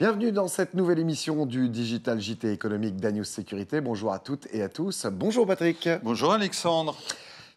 Bienvenue dans cette nouvelle émission du Digital JT économique d'Agnews Sécurité. Bonjour à toutes et à tous. Bonjour Patrick. Bonjour Alexandre.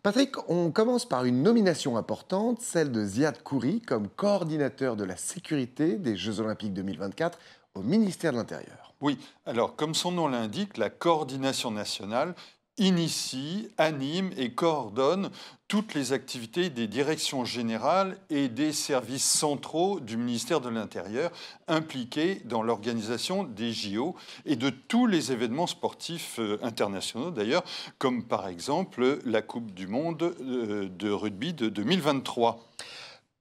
Patrick, on commence par une nomination importante, celle de Ziad Koury comme coordinateur de la sécurité des Jeux Olympiques 2024 au ministère de l'Intérieur. Oui, alors comme son nom l'indique, la coordination nationale, initie, anime et coordonne toutes les activités des directions générales et des services centraux du ministère de l'Intérieur impliqués dans l'organisation des JO et de tous les événements sportifs euh, internationaux d'ailleurs, comme par exemple la Coupe du Monde euh, de rugby de 2023.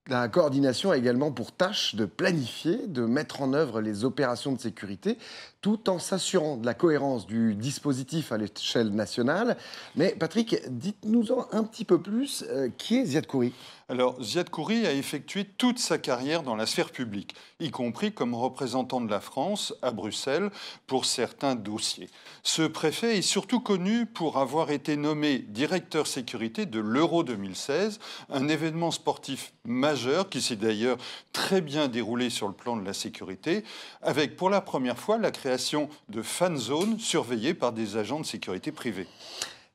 La coordination a également pour tâche de planifier, de mettre en œuvre les opérations de sécurité, tout en s'assurant de la cohérence du dispositif à l'échelle nationale. Mais Patrick, dites-nous en un petit peu plus, euh, qui est Ziad Kouri alors, Ziad Kouri a effectué toute sa carrière dans la sphère publique, y compris comme représentant de la France à Bruxelles pour certains dossiers. Ce préfet est surtout connu pour avoir été nommé directeur sécurité de l'Euro 2016, un événement sportif majeur qui s'est d'ailleurs très bien déroulé sur le plan de la sécurité, avec pour la première fois la création de fan zones surveillées par des agents de sécurité privés.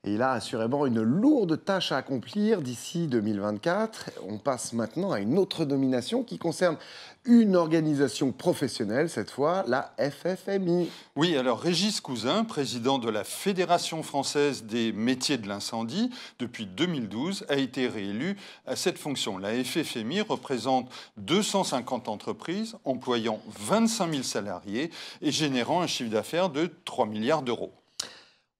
Et il a assurément une lourde tâche à accomplir d'ici 2024. On passe maintenant à une autre nomination qui concerne une organisation professionnelle, cette fois la FFMI. Oui, alors Régis Cousin, président de la Fédération française des métiers de l'incendie, depuis 2012, a été réélu à cette fonction. La FFMI représente 250 entreprises employant 25 000 salariés et générant un chiffre d'affaires de 3 milliards d'euros.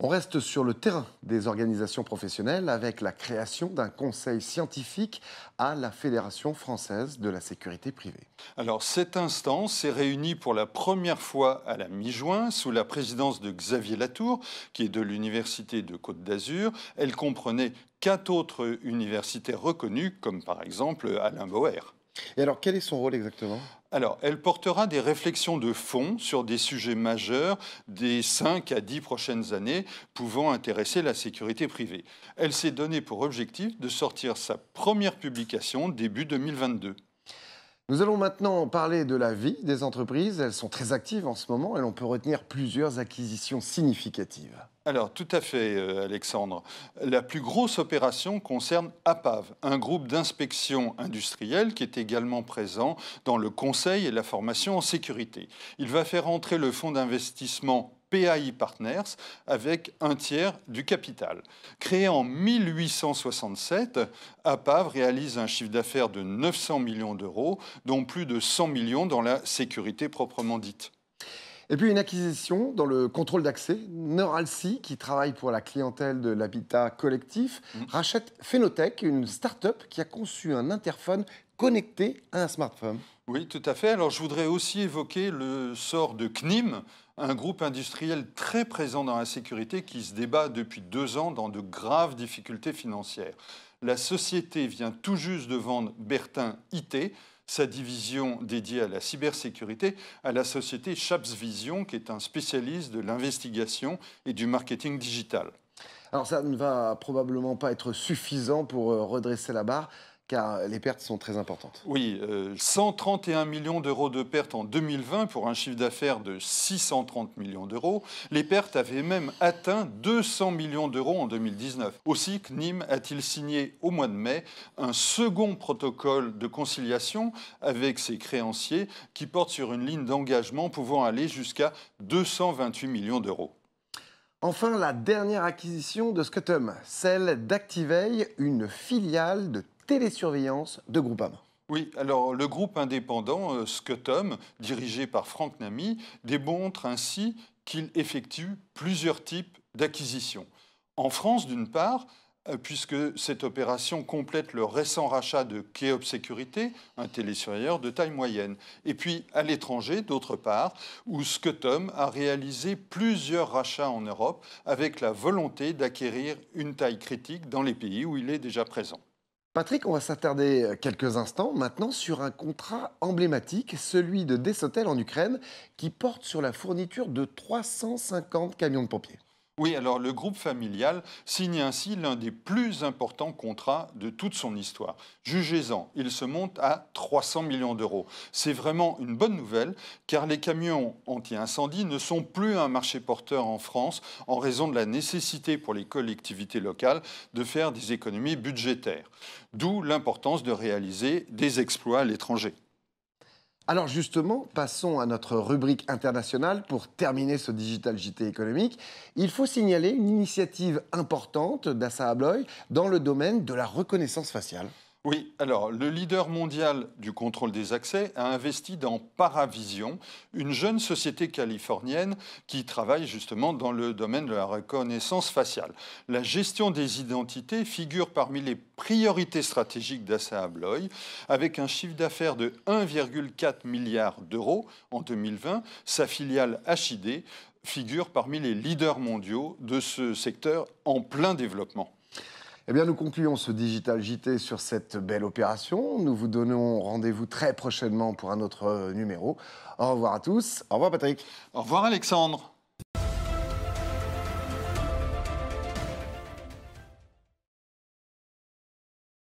On reste sur le terrain des organisations professionnelles avec la création d'un conseil scientifique à la Fédération française de la sécurité privée. Alors cette instance s'est réunie pour la première fois à la mi-juin sous la présidence de Xavier Latour, qui est de l'Université de Côte d'Azur. Elle comprenait quatre autres universités reconnues comme par exemple Alain Bauer. Et alors quel est son rôle exactement alors, elle portera des réflexions de fond sur des sujets majeurs des 5 à 10 prochaines années pouvant intéresser la sécurité privée. Elle s'est donnée pour objectif de sortir sa première publication début 2022. Nous allons maintenant parler de la vie des entreprises. Elles sont très actives en ce moment et l'on peut retenir plusieurs acquisitions significatives. Alors, tout à fait, euh, Alexandre. La plus grosse opération concerne APAV, un groupe d'inspection industrielle qui est également présent dans le conseil et la formation en sécurité. Il va faire entrer le fonds d'investissement PAI Partners avec un tiers du capital. Créé en 1867, APAV réalise un chiffre d'affaires de 900 millions d'euros, dont plus de 100 millions dans la sécurité proprement dite. Et puis une acquisition dans le contrôle d'accès, Neuralcy, qui travaille pour la clientèle de l'habitat collectif, mmh. rachète Phenotech, une start-up qui a conçu un interphone connecté à un smartphone. Oui, tout à fait. Alors je voudrais aussi évoquer le sort de CNIM, un groupe industriel très présent dans la sécurité qui se débat depuis deux ans dans de graves difficultés financières. La société vient tout juste de vendre Bertin IT, sa division dédiée à la cybersécurité, à la société Chaps Vision, qui est un spécialiste de l'investigation et du marketing digital. Alors ça ne va probablement pas être suffisant pour euh, redresser la barre car les pertes sont très importantes. Oui, 131 euh, millions d'euros de pertes en 2020 pour un chiffre d'affaires de 630 millions d'euros. Les pertes avaient même atteint 200 millions d'euros en 2019. Aussi, CNIM a-t-il signé au mois de mai un second protocole de conciliation avec ses créanciers qui porte sur une ligne d'engagement pouvant aller jusqu'à 228 millions d'euros. Enfin, la dernière acquisition de Scutum, celle d'Activey, une filiale de télésurveillance de Groupama. Oui, alors le groupe indépendant euh, dirigé par Franck Namy, démontre ainsi qu'il effectue plusieurs types d'acquisitions. En France, d'une part, euh, puisque cette opération complète le récent rachat de Keop Sécurité, un télésurveilleur de taille moyenne. Et puis à l'étranger, d'autre part, où Scutum a réalisé plusieurs rachats en Europe avec la volonté d'acquérir une taille critique dans les pays où il est déjà présent. Patrick, on va s'attarder quelques instants maintenant sur un contrat emblématique, celui de Dessotel en Ukraine, qui porte sur la fourniture de 350 camions de pompiers. Oui, alors le groupe familial signe ainsi l'un des plus importants contrats de toute son histoire. Jugez-en, il se monte à 300 millions d'euros. C'est vraiment une bonne nouvelle car les camions anti-incendie ne sont plus un marché porteur en France en raison de la nécessité pour les collectivités locales de faire des économies budgétaires. D'où l'importance de réaliser des exploits à l'étranger. Alors justement, passons à notre rubrique internationale pour terminer ce Digital JT économique. Il faut signaler une initiative importante d'Assa Abloy dans le domaine de la reconnaissance faciale. Oui, alors le leader mondial du contrôle des accès a investi dans Paravision, une jeune société californienne qui travaille justement dans le domaine de la reconnaissance faciale. La gestion des identités figure parmi les priorités stratégiques d'Assa Abloy, avec un chiffre d'affaires de 1,4 milliard d'euros en 2020. Sa filiale HID figure parmi les leaders mondiaux de ce secteur en plein développement. Eh bien, nous concluons ce Digital JT sur cette belle opération. Nous vous donnons rendez-vous très prochainement pour un autre euh, numéro. Au revoir à tous. Au revoir Patrick. Au revoir Alexandre.